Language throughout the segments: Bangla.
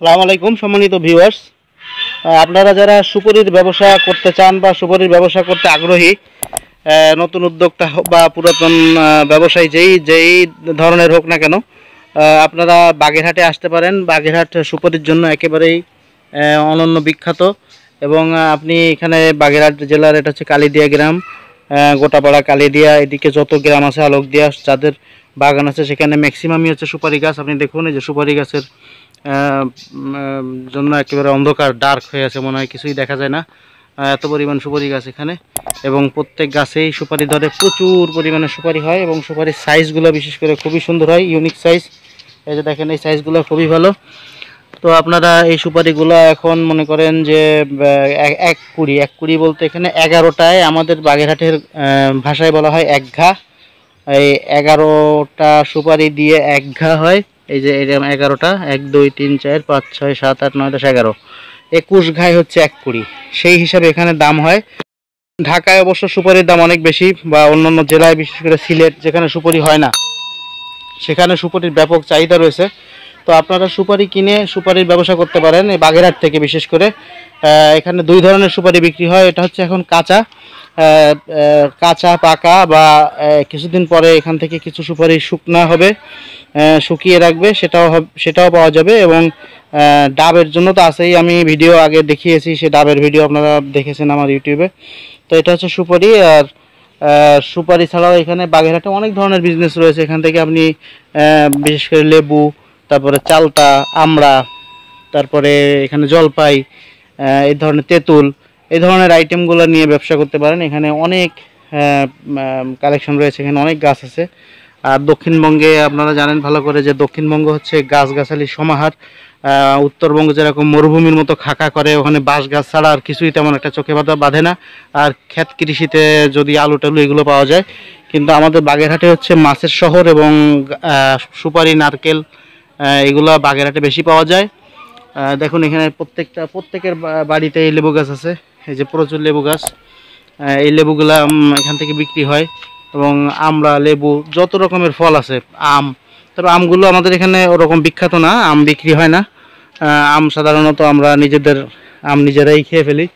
সালাম আলাইকুম সম্মানিত ভিউয়ার্স আপনারা যারা সুপুরির ব্যবসা করতে চান বা সুপুরির ব্যবসা করতে আগ্রহী নতুন উদ্যোক্তা বা পুরাতন ব্যবসায়ী যেই যেই ধরনের হোক না কেন আপনারা বাগেরহাটে আসতে পারেন বাগেরহাট সুপুরির জন্য একেবারেই অনন্য বিখ্যাত এবং আপনি এখানে বাগেরহাট জেলার এটা হচ্ছে কালিদিয়া গ্রাম গোটাপাড়া কালিদিয়া এদিকে যত গ্রাম আছে আলোক দিয়া যাদের বাগান আছে সেখানে ম্যাক্সিমামই হচ্ছে সুপারি গাছ আপনি দেখুন এই যে সুপারি গাছের জন্য একেবারে অন্ধকার ডার্ক হয়ে আছে মনে হয় কিছুই দেখা যায় না এত পরিমাণ সুপারি গাছ এখানে এবং প্রত্যেক গাছেই সুপারি ধরে প্রচুর পরিমাণে সুপারি হয় এবং সুপারির সাইজগুলো বিশেষ করে খুবই সুন্দর হয় ইউনিক সাইজ এই যে দেখেন এই সাইজগুলো খুবই ভালো তো আপনারা এই সুপারিগুলো এখন মনে করেন যে এক কুড়ি এক কুড়ি বলতে এখানে এগারোটায় আমাদের বাগেরহাটের ভাষায় বলা হয় এক ঘা এই এগারোটা সুপারি দিয়ে এক ঘা হয় এই যে এরকম এগারোটা এক দুই তিন চার পাঁচ ছয় সাত আট নয় দশ এগারো একুশ ঘাই হচ্ছে এক কুড়ি সেই হিসাবে এখানে দাম হয় ঢাকায় অবশ্য সুপারির দাম অনেক বেশি বা অন্যান্য জেলায় বিশেষ করে সিলেট যেখানে সুপারি হয় না সেখানে সুপারির ব্যাপক চাহিদা রয়েছে তো আপনারা সুপারি কিনে সুপারির ব্যবসা করতে পারেন এই বাগেরহাট থেকে বিশেষ করে এখানে দুই ধরনের সুপারি বিক্রি হয় এটা হচ্ছে এখন কাঁচা কাঁচা পাকা বা কিছুদিন পরে এখান থেকে কিছু সুপারি শুকনা হবে শুকিয়ে রাখবে সেটাও সেটাও পাওয়া যাবে এবং ডাবের জন্য তো আছেই আমি ভিডিও আগে দেখিয়েছি সে ডাবের ভিডিও আপনারা দেখেছেন আমার ইউটিউবে তো এটা হচ্ছে সুপারি আর সুপারি ছাড়াও এখানে বাগেরহাটে অনেক ধরনের বিজনেস রয়েছে এখান থেকে আপনি বিশেষ করে লেবু তারপরে চালতা আমড়া তারপরে এখানে জলপাই এই ধরনের তেঁতুল এই ধরনের আইটেমগুলো নিয়ে ব্যবসা করতে পারেন এখানে অনেক কালেকশন রয়েছে এখানে অনেক গাছ আছে আর দক্ষিণবঙ্গে আপনারা জানেন ভালো করে যে দক্ষিণবঙ্গ হচ্ছে গাছগাছালির সমাহার উত্তরবঙ্গ যেরকম মরুভূমির মতো খাকা করে ওখানে বাঁশ গাছ ছাড়া আর কিছুই তেমন একটা চোখে বাঁধা বাঁধে না আর ক্ষেত কৃষিতে যদি আলু টালু এগুলো পাওয়া যায় কিন্তু আমাদের বাগেরহাটে হচ্ছে মাছের শহর এবং সুপারি নারকেল এগুলো বাগেরহাটে বেশি পাওয়া যায় দেখুন এখানে প্রত্যেকটা প্রত্যেকের বাড়িতে এই লেবু গাছ আছে এই যে প্রচুর লেবু গাছ এই লেবুগুলা এখান থেকে বিক্রি হয় এবং আমরা লেবু যত রকমের ফল আছে আম তবে আমগুলো আমাদের এখানে ওরকম বিখ্যাত না আম বিক্রি হয় না আম সাধারণত আমরা নিজেদের আম নিজেরাই খেয়ে ফেলি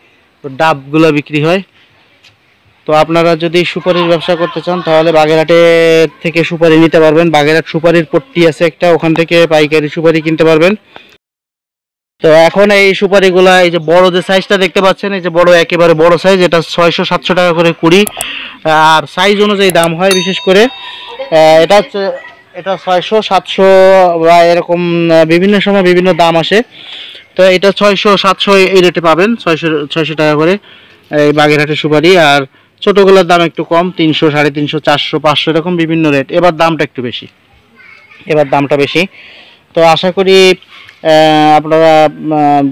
তো ডাবগুলো বিক্রি হয় তো আপনারা যদি সুপারির ব্যবসা করতে চান তাহলে বাগেরহাটে থেকে সুপারি নিতে পারবেন বাগেরহাট সুপারির পট্টি আছে একটা ওখান থেকে পাইকারি সুপারি কিনতে পারবেন তো এখন এই সুপারিগুলা এই যে বড় যে সাইজটা দেখতে পাচ্ছেন এই যে বড় একেবারে বড় সাইজ এটা ছয়শো সাতশো টাকা করে কুড়ি আর সাইজ অনুযায়ী দাম হয় বিশেষ করে এটা হচ্ছে এটা ছয়শো সাতশো বা এরকম বিভিন্ন সময় বিভিন্ন দাম আসে তো এটা ছয়শো সাতশো এই রেটে পাবেন ছয়শো ছয়শো টাকা করে এই বাগেরহাটের সুপারি আর ছোটোগুলোর দাম একটু কম তিনশো সাড়ে তিনশো চারশো পাঁচশো এরকম বিভিন্ন রেট এবার দামটা একটু বেশি এবার দামটা বেশি তো আশা করি আপনারা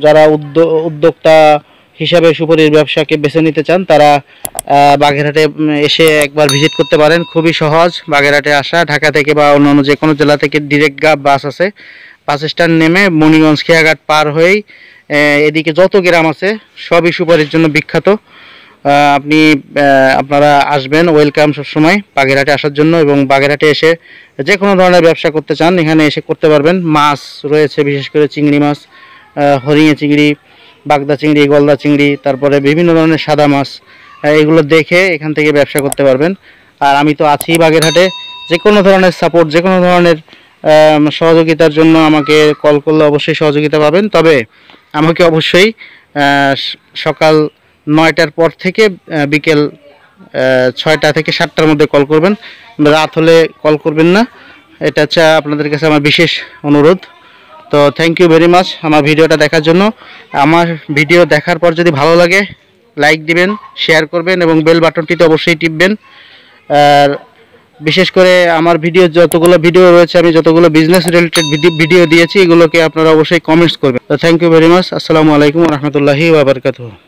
যারা উদ্যোক্তা হিসাবে সুপুরির ব্যবসাকে বেছে নিতে চান তারা বাগেরহাটে এসে একবার ভিজিট করতে পারেন খুবই সহজ বাগেরহাটে আসা ঢাকা থেকে বা অন্যান্য যে কোনো জেলা থেকে ডিরেক্ট গা বাস আছে বাস স্ট্যান্ড নেমে মণিগঞ্জ খেয়াঘাট পার হয়েই এদিকে যত গ্রাম আছে সবই সুপারির জন্য বিখ্যাত আপনি আপনারা আসবেন ওয়েলকাম সবসময় বাগেরহাটে আসার জন্য এবং বাগেরহাটে এসে যে কোনো ধরনের ব্যবসা করতে চান এখানে এসে করতে পারবেন মাছ রয়েছে বিশেষ করে চিংড়ি মাছ হরিঙে চিংড়ি বাগদা চিংড়ি গলদা চিংড়ি তারপরে বিভিন্ন ধরনের সাদা মাছ এগুলো দেখে এখান থেকে ব্যবসা করতে পারবেন আর আমি তো আছি বাগেরহাটে যে কোনো ধরনের সাপোর্ট যে কোনো ধরনের সহযোগিতার জন্য আমাকে কল করলে অবশ্যই সহযোগিতা পাবেন তবে আমাকে অবশ্যই সকাল নয়টার পর থেকে বিকেল ছয়টা থেকে সাতটার মধ্যে কল করবেন রাত হলে কল করবেন না এটা হচ্ছে আপনাদের কাছে আমার বিশেষ অনুরোধ তো থ্যাংক ইউ ভেরি মাচ আমার ভিডিওটা দেখার জন্য আমার ভিডিও দেখার পর যদি ভালো লাগে লাইক দিবেন শেয়ার করবেন এবং বেল বাটনটিতে অবশ্যই টিপবেন আর বিশেষ করে আমার ভিডিও যতগুলো ভিডিও রয়েছে আমি যতগুলো বিজনেস রিলেটেড ভিডিও দিয়েছি এগুলোকে আপনারা অবশ্যই কমেন্টস করবেন তো থ্যাংক ইউ ভেরি মাচ আসসালামু আলাইকুম রহমতুল্লাহি বাবরকাত